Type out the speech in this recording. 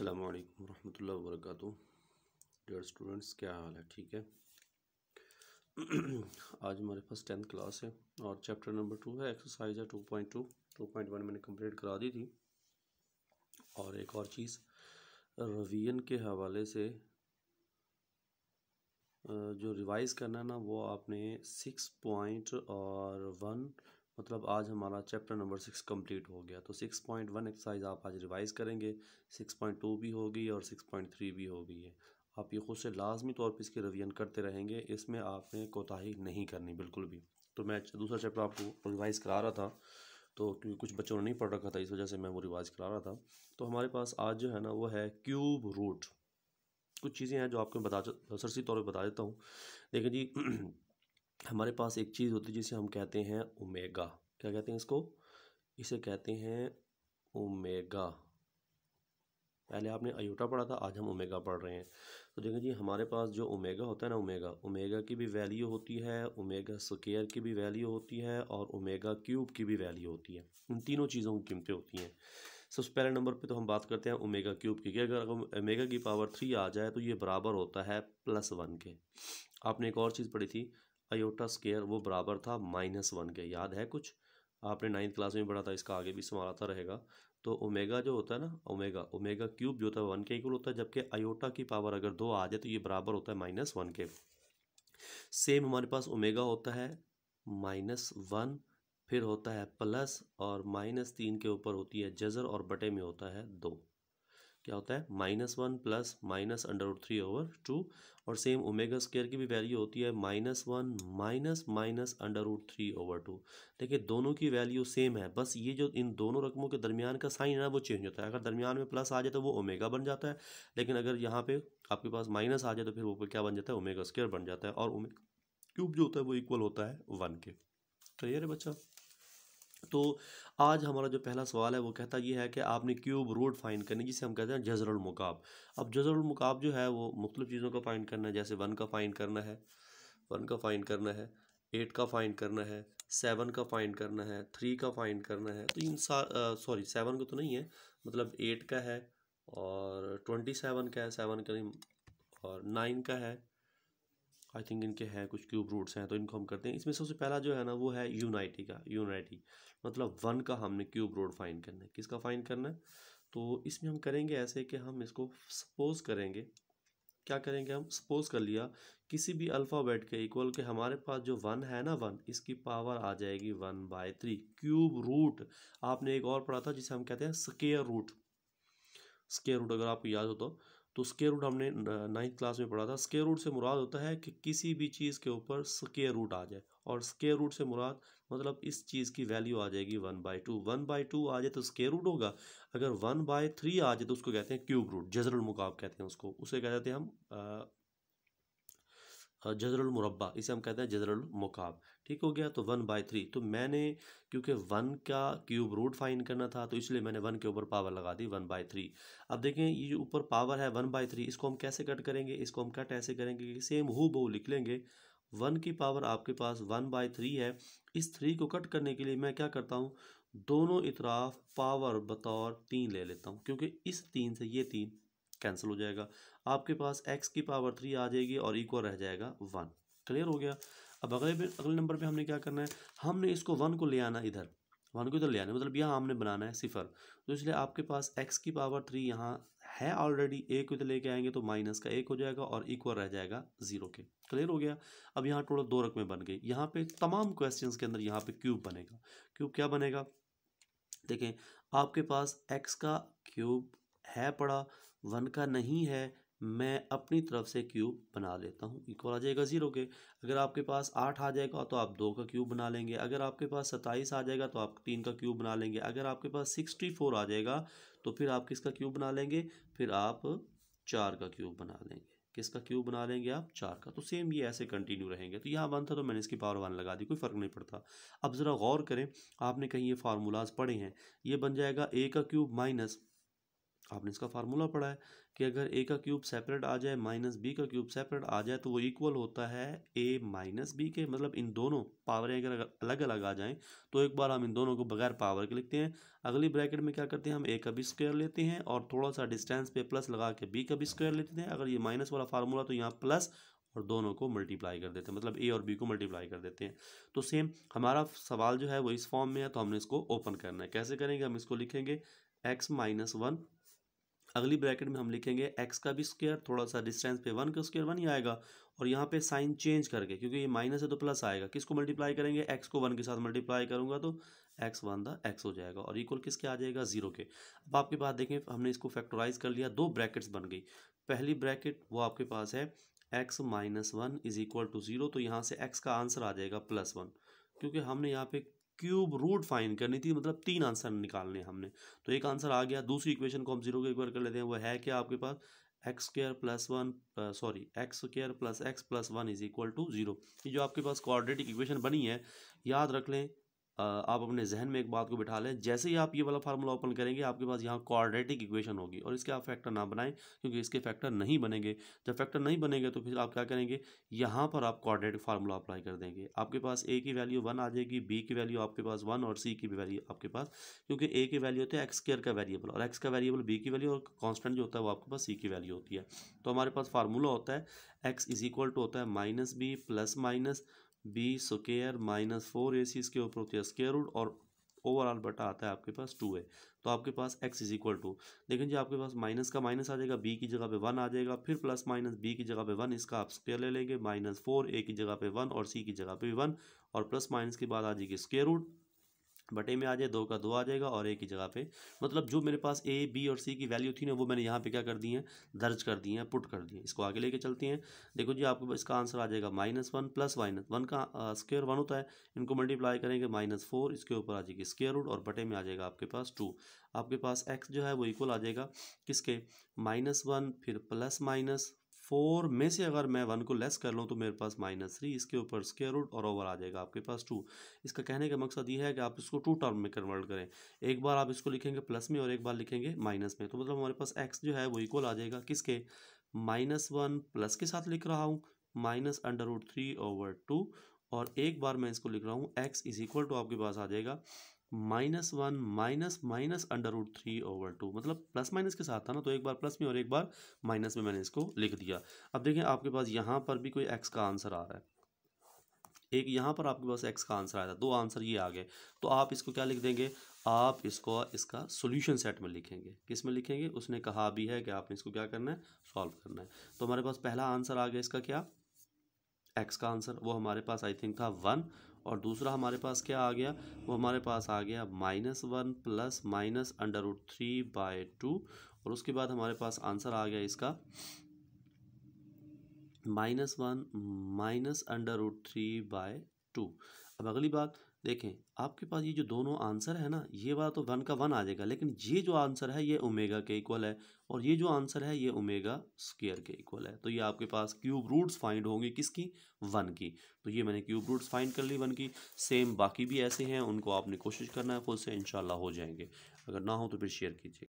अल्लाम वरहमल वर्क डर स्टूडेंट्स क्या हाल है ठीक है आज हमारे पास टेंथ क्लास है और चैप्टर नंबर टू है एक्सरसाइज है two point two two point one मैंने कंप्लीट करा दी थी और एक और चीज़ रवियन के हवाले से जो रिवाइज़ करना ना वो आपने सिक्स पॉइंट और वन मतलब आज हमारा चैप्टर नंबर सिक्स कंप्लीट हो गया तो सिक्स पॉइंट वन एक्सरसाइज आप आज रिवाइज़ करेंगे सिक्स पॉइंट टू भी होगी और सिक्स पॉइंट थ्री भी होगी है आप ये खुद से लाजमी तौर पर इसकी रिवीजन करते रहेंगे इसमें आपने कोताही नहीं करनी बिल्कुल भी तो मैं दूसरा चैप्टर आपको रिवाइज़ करा रहा था तो क्योंकि कुछ बच्चों ने नहीं पढ़ रखा था इस वजह से मैं वो रिवाइज़ करा रहा था तो हमारे पास आज जो है ना वो है क्यूब रूट कुछ चीज़ें हैं जो आपको बता सरसी तौर पर बता देता हूँ देखिए जी हमारे पास एक चीज़ होती है जिसे हम कहते हैं ओमेगा क्या कहते हैं इसको इसे कहते हैं ओमेगा पहले आपने अयोटा पढ़ा था आज हम ओमेगा पढ़ रहे हैं तो देखें जी हमारे पास जो ओमेगा होता है ना ओमेगा ओमेगा की भी वैल्यू होती है ओमेगा स्केयर की भी वैल्यू होती है और ओमेगा क्यूब की भी वैल्यू होती है इन तीनों चीज़ों की कीमतें होती हैं सबसे पहले नंबर पे तो हम बात करते हैं ओमेगा क्यूब की कि अगर ओमेगा की पावर थ्री आ जाए तो ये बराबर होता है प्लस वन के आपने एक और चीज़ पढ़ी थी अयोटा स्केयर वो बराबर था माइनस वन के याद है कुछ आपने नाइन्थ क्लास में पढ़ा था इसका आगे भी आता रहेगा तो ओमेगा जो होता है ना ओमेगा ओमेगा क्यूब जो होता है वन के इक्वल होता है जबकि अयोटा की पावर अगर दो आ जाए तो ये बराबर होता है माइनस वन के सेम हमारे पास ओमेगा होता है माइनस वन फिर होता है प्लस और माइनस तीन के ऊपर होती है जजर और बटे में होता है दो क्या होता है minus one plus minus under root three over two और सेम ओमेगा स्केयर की भी वैल्यू होती है minus one minus minus under root three over two देखिए दोनों की वैल्यू सेम है बस ये जो इन दोनों रकमों के दरमियान का साइन है ना वो चेंज होता है अगर दरमियान में प्लस आ जाए तो वो ओमेगा बन जाता है लेकिन अगर यहाँ पर आपके पास माइनस आ जाए तो फिर वो क्या बन जाता है ओमेगा स्केयर बन जाता है और ओमेगा क्यूब जो होता है वो इक्वल होता है वन के क्लियर है बच्चा तो आज हमारा जो पहला सवाल है वो कहता ये है कि आपने क्यूब रूट फाइंड करनी जिसे हम कहते हैं जजरल मुकाब अब जजरल मुकाब जो है वो मुख्तु चीज़ों का फाइंड करना है जैसे वन का फाइंड करना है वन का फाइंड करना है एट का फाइंड करना है सेवन का फाइंड करना है थ्री का फाइंड करना है तो इन सॉरी सेवन का तो नहीं है मतलब एट का है और ट्वेंटी सेवन का है सेवन का नहीं और नाइन का है आई थिंक इनके हैं कुछ क्यूब रूट्स हैं तो इनको हम करते हैं इसमें सबसे पहला जो है ना वो है यूनाइटी का यूनाइटी मतलब वन का हमने क्यूब रूट फाइंड करना है किसका फाइंड करना है तो इसमें हम करेंगे ऐसे कि हम इसको सपोज करेंगे क्या करेंगे हम सपोज कर लिया किसी भी अल्फ़ाबेट के इक्वल के हमारे पास जो वन है ना वन इसकी पावर आ जाएगी one by three cube root आपने एक और पढ़ा था जिसे हम कहते हैं स्केयर रूट स्केयर रूट अगर आपको याद हो तो तो स्केयर रूट हमने नाइन्थ क्लास में पढ़ा था स्केयर रूट से मुराद होता है कि किसी भी चीज़ के ऊपर स्केयर रूट आ जाए और स्केयर रूट से मुराद मतलब इस चीज़ की वैल्यू आ जाएगी one by two one by two आ जाए तो स्केयर रूट होगा अगर वन बाई थ्री आ जाए तो उसको कहते हैं क्यूब रूट जजरल मुकाब कहते हैं उसको उसे कह जाते हैं हम हाँ, मुरबा इसे हम कहते हैं मुकाब ठीक हो गया तो वन बाई थ्री तो मैंने क्योंकि वन का क्यूब रूट फाइन करना था तो इसलिए मैंने वन के ऊपर पावर लगा दी वन बाई थ्री अब देखें ये जो ऊपर पावर है वन बाई थ्री इसको हम कैसे कट करेंगे इसको हम कट ऐसे करेंगे कि सेम हु बहु लिख लेंगे वन की पावर आपके पास वन बाई थ्री है इस थ्री को कट करने के लिए मैं क्या करता हूँ दोनों इतराफ़ पावर बतौर तीन ले लेता हूँ क्योंकि इस तीन से ये तीन कैंसिल हो जाएगा आपके पास एक्स की पावर थ्री आ जाएगी और इक्वल रह जाएगा वन क्लियर हो गया अब अगले में अगले नंबर पे हमने क्या करना है हमने इसको वन को ले आना इधर वन को इधर ले आना मतलब यहाँ हमने बनाना है सिफर तो इसलिए आपके पास एक्स की पावर थ्री यहाँ है ऑलरेडी ए को इधर लेके आएंगे तो माइनस का एक हो जाएगा और इक्वल रह जाएगा जीरो के क्लियर हो गया अब यहाँ टोटल दो रकमें बन गई यहाँ पे तमाम क्वेश्चंस के अंदर यहाँ पे क्यूब बनेगा क्यूब क्या बनेगा देखें आपके पास एक्स का क्यूब है पड़ा वन का नहीं है मैं अपनी तरफ से क्यूब बना लेता हूँ इक्वल आ जाएगा ज़ीरो के अगर आपके पास आठ आ जाएगा तो आप दो का क्यूब बना लेंगे अगर आपके पास सत्ताईस आ जाएगा तो आप तीन का क्यूब बना लेंगे अगर आपके पास सिक्सटी फोर आ जाएगा तो फिर आप किसका क्यूब बना लेंगे फिर आप चार का क्यूब बना लेंगे किसका क्यूब बना लेंगे आप चार का तो सेम ये ऐसे कंटिन्यू रहेंगे तो यहाँ वन था तो मैंने इसकी पावर वन लगा दी कोई फ़र्क नहीं पड़ता अब ज़रा गौर करें आपने कहीं ये फार्मूलाज पढ़े हैं ये बन जाएगा ए का क्यूब माइनस आपने इसका फार्मूला पढ़ा है कि अगर ए का क्यूब सेपरेट आ जाए माइनस बी का क्यूब सेपरेट आ जाए तो वो इक्वल होता है ए माइनस बी के मतलब इन दोनों पावरें अगर अलग अलग आ जाएं तो एक बार हम इन दोनों को बगैर पावर के लिखते हैं अगली ब्रैकेट में क्या करते हैं हम ए का भी स्क्वायर लेते हैं और थोड़ा सा डिस्टेंस पे प्लस लगा के बी का भी स्क्वायर लेते हैं अगर ये माइनस वाला फार्मूला तो यहाँ प्लस और दोनों को मल्टीप्लाई कर देते हैं मतलब ए और बी को मल्टीप्लाई कर देते हैं तो सेम हमारा सवाल जो है वो इस फॉर्म में है तो हमने इसको ओपन करना है कैसे करेंगे हम इसको लिखेंगे एक्स माइनस वन अगली ब्रैकेट में हम लिखेंगे एक्स का भी स्क्वेयर थोड़ा सा डिस्टेंस पे वन का स्क्वेयर वन ही आएगा और यहाँ पे साइन चेंज करके क्योंकि ये माइनस है तो प्लस आएगा किसको मल्टीप्लाई करेंगे एक्स को वन के साथ मल्टीप्लाई करूंगा तो एक्स वन द एक्स हो जाएगा और इक्वल किसके आ जाएगा जीरो के अब आपके पास देखें हमने इसको फैक्टराइज कर लिया दो ब्रैकेट्स बन गई पहली ब्रैकेट वो आपके पास है x minus one is equal to zero तो यहाँ से एक्स का आंसर आ जाएगा प्लस वन क्योंकि हमने यहाँ पे क्यूब रूट फाइन करनी थी मतलब तीन आंसर निकालने हमने तो एक आंसर आ गया दूसरी इक्वेशन को हम जीरो को एक बार कर लेते हैं वो है क्या आपके पास x square plus one sorry x square plus x plus one is equal to zero जो आपके पास कॉर्डिनेटिक इक्वेशन बनी है याद रख लें आप अपने जहन में एक बात को बिठा लें जैसे ही आप ये वाला फार्मूला ओपन करेंगे आपके पास यहाँ क्वाड्रेटिक इक्वेशन होगी और इसके आप फैक्टर ना बनाएं क्योंकि इसके फैक्टर नहीं बनेंगे जब फैक्टर नहीं बनेंगे तो फिर आप क्या करेंगे यहाँ पर आप क्वाड्रेटिक फार्मूला अप्लाई कर देंगे आपके पास ए की वैल्यू वन आ जाएगी बी की वैल्यू आपके पास वन और सी की वैल्यू आपके पास क्योंकि ए की वैल्यू होती है एक्स केयर का वेरिएबल और एक्स का वेरिएबल बी की वैल्यू और कॉन्स्टेंट जो होता है वो आपके पास सी की वैल्यू होती है तो हमारे पास फार्मूला होता है एक्स इज इक्वल टू होता है minus b plus minus b square minus four a c इसके ऊपर होती है स्केयर रूट और ओवरऑल बटा आता है आपके पास टू है तो आपके पास एक्स इज इक्वल टू लेकिन जी आपके पास माइनस का माइनस आ जाएगा बी की जगह पे वन आ जाएगा फिर प्लस माइनस बी की जगह पे वन इसका आप स्केयर ले लेंगे माइनस फोर ए की जगह पे वन और सी की जगह पे वन और प्लस माइनस के बाद आ जाएगी स्केयर रूट बटे में आ जाए दो का दो आ जाएगा और ए की जगह पे मतलब जो मेरे पास ए बी और सी की वैल्यू थी ना वो मैंने यहाँ पे क्या कर दी है दर्ज कर दी है पुट कर दी है इसको आगे लेके चलते हैं देखो जी आपको इसका आंसर आ जाएगा minus one plus minus one का स्क्वेयर वन होता है इनको मल्टीप्लाई करेंगे माइनस फोर इसके ऊपर आ जाएगी स्क्वेयर रूट और बटे में आ जाएगा आपके पास टू आपके पास एक्स जो है वो इक्वल आ जाएगा किसके माइनस वन फिर प्लस माइनस फोर में से अगर मैं वन को लेस कर लूँ तो मेरे पास माइनस थ्री इसके ऊपर स्केयर रूट और ओवर आ जाएगा आपके पास टू इसका कहने का मकसद ये है कि आप इसको टू टर्म में कन्वर्ट करें एक बार आप इसको लिखेंगे प्लस में और एक बार लिखेंगे माइनस में तो मतलब हमारे पास एक्स जो है वो इक्वल आ जाएगा किसके माइनस वन प्लस के साथ लिख रहा हूँ minus under root three over two और एक बार मैं इसको लिख रहा हूँ एक्स इज इक्वल टू आपके पास आ जाएगा minus one minus minus under root three over two मतलब प्लस माइनस के साथ था ना तो एक बार प्लस में और एक बार माइनस में मैंने इसको लिख दिया अब देखें आपके पास यहाँ पर भी कोई एक्स का आंसर आ रहा है एक यहाँ पर आपके पास एक्स का आंसर आया था दो आंसर ये आ गए तो आप इसको क्या लिख देंगे आप इसको इसका सोल्यूशन सेट में लिखेंगे किस में लिखेंगे उसने कहा भी है कि आपने इसको क्या करना है सॉल्व करना है तो हमारे पास पहला आंसर आ गया इसका क्या एक्स का आंसर वो हमारे पास आई थिंक था वन और दूसरा हमारे पास क्या आ गया वो हमारे पास आ गया minus one plus minus under root three by two और उसके बाद हमारे पास आंसर आ गया इसका minus one minus under root three by two अब अगली बात देखें आपके पास ये जो दोनों आंसर है ना ये वाला तो वन का वन आ जाएगा लेकिन ये जो आंसर है ये ओमेगा के इक्वल है और ये जो आंसर है ये ओमेगा स्क्वेयर के इक्वल है तो ये आपके पास क्यूब रूट्स फाइंड होंगी किसकी वन की तो ये मैंने क्यूब रूट्स फाइंड कर ली वन की सेम बाकी भी ऐसे हैं उनको आपने कोशिश करना है खुद से इनशाला हो जाएंगे अगर ना हो तो फिर शेयर कीजिए